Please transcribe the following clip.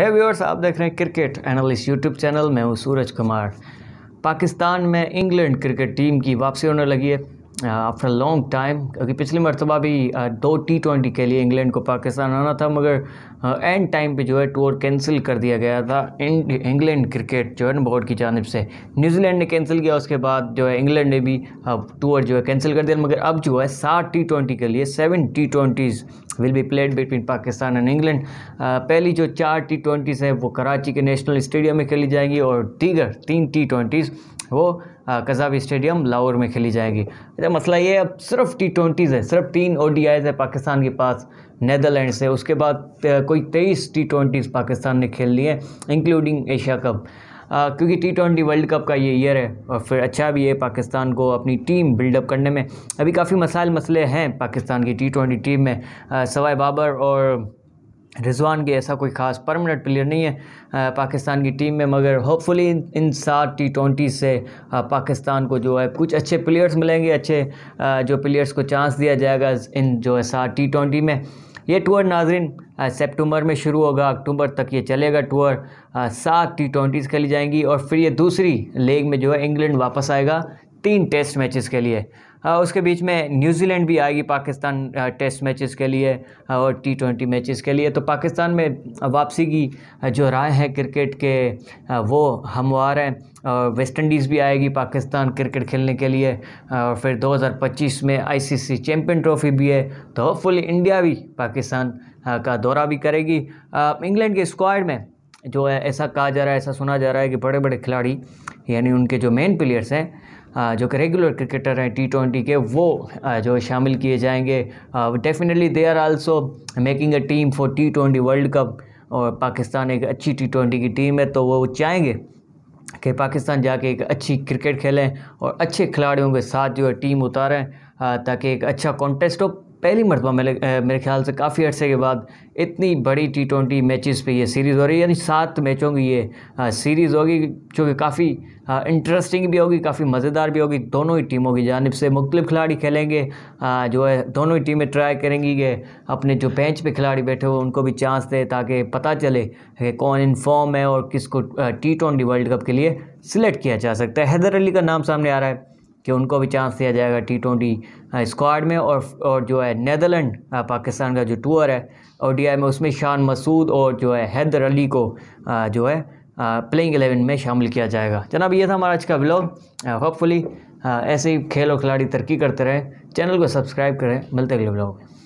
है व्यूअर्स आप देख रहे हैं क्रिकेट एनालिस्ट यूट्यूब चैनल में हूँ सूरज कुमार पाकिस्तान में इंग्लैंड क्रिकेट टीम की वापसी होने लगी है आफ्टर लॉन्ग टाइम क्योंकि पिछली मरतबा भी uh, दो टी ट्वेंटी के लिए इंग्लैंड को पाकिस्तान आना था मगर एंड uh, टाइम पे जो है टूर कैंसिल कर दिया गया था इंग्लैंड क्रिकेट जो है ना बोर्ड की जानब से न्यूजीलैंड ने कैंसिल किया उसके बाद जो है इंग्लैंड ने भी टूर uh, जो है कैंसिल कर दिया मगर अब जो है सात टी ट्वेंटी के लिए seven T twenties will be played between Pakistan and England पहली जो चार टी ट्वेंटीज़ हैं वो कराची के नेशनल स्टेडियम में खेली जाएंगी और दीगर तीन टी ट्वेंटीज़ वो कज़ाब स्टेडियम लाहौर में खेली जाएगी अच्छा मसला ये अब सिर्फ टी ट्वेंटीज़ है सिर्फ तीन ओ डी आईज़ है पाकिस्तान के पास नैदरलैंड से उसके बाद कोई तेईस टी ट्वेंटीज़ पाकिस्तान ने खेल ली हैं इंक्लूडिंग एशिया कप आ, क्योंकि टी ट्वेंटी वर्ल्ड कप का ये ईयर है और फिर अच्छा भी है पाकिस्तान को अपनी टीम बिल्डअप करने में अभी काफ़ी मसाइल मसले हैं पाकिस्तान की टी ट्वेंटी टीम में सवाए बाबर और रिजवान के ऐसा कोई ख़ास परमानेंट प्लेयर नहीं है पाकिस्तान की टीम में मगर होपफुली इन, इन सात टी ट्वेंटी से पाकिस्तान को जो है कुछ अच्छे प्लेयर्स मिलेंगे अच्छे जो प्लेयर्स को चांस दिया जाएगा इन जो है सात टी ट्वेंटी में ये टूर नाजरीन सेप्टंबर में शुरू होगा अक्टूबर तक ये चलेगा टूर सात टी ट्वेंटीज़ खेली जाएंगी और फिर ये दूसरी लेग में जो है इंग्लैंड वापस आएगा तीन टेस्ट मैचेस के लिए हाँ, उसके बीच में न्यूजीलैंड भी आएगी पाकिस्तान हाँ, टेस्ट मैचेस के लिए हाँ, और टी ट्वेंटी मैचेस के लिए तो पाकिस्तान में वापसी की जो राय है क्रिकेट के वो हमवार और वेस्ट इंडीज़ भी आएगी पाकिस्तान क्रिकेट खेलने के लिए और फिर 2025 में आईसीसी चैम्पियन ट्रॉफी भी है तो फुल इंडिया भी पाकिस्तान का दौरा भी करेगी इंग्लैंड के स्क्वाड में जो है ऐसा कहा जा रहा है ऐसा सुना जा रहा है कि बड़े बड़े खिलाड़ी यानी उनके जो मेन प्लेयर्स हैं जो कि रेगुलर क्रिकेटर हैं टी ट्वेंटी के वो जो शामिल किए जाएंगे definitely they are also making a team for T twenty world cup और पाकिस्तान एक अच्छी टी ट्वेंटी की टीम है तो वो चाहेंगे कि पाकिस्तान जाके एक अच्छी क्रिकेट खेलें और अच्छे खिलाड़ियों के साथ जो है टीम उतारें ताकि एक अच्छा कॉन्टेस्ट हो पहली मरतबा मेरे मेरे ख्याल से काफ़ी अर्से के बाद इतनी बड़ी टी ट्वेंटी मैच पर यह सीरीज़ हो रही है यानी सात मैचों की ये सीरीज़ होगी जो कि काफ़ी इंटरेस्टिंग भी होगी काफ़ी मज़ेदार भी होगी दोनों ही टीमों की जानब से मुख्तलिफ खिलाड़ी खेलेंगे आ, जो है दोनों ही टीमें ट्राई करेंगी कि अपने जो बेंच पर खिलाड़ी बैठे हो उनको भी चांस दें ताकि पता चले कि कौन इन फॉर्म है और किसको टी ट्वेंटी वर्ल्ड कप के लिए सिलेक्ट किया जा सकता है हैदर अली का नाम सामने आ रहा है कि उनको भी चांस दिया जाएगा टी ट्वेंटी स्क्वाड में और और जो है नैदरलैंड पाकिस्तान का जो टूर है और डी में उसमें शान मसूद और जो है हैदर अली को आ, जो है प्लेइंग एलेवन में शामिल किया जाएगा जनाब ये था हमारा आज का ब्लॉग होपफुली ऐसे ही खेल और खिलाड़ी तरक्की करते रहें चैनल को सब्सक्राइब करें मिलते अगले ब्लॉग में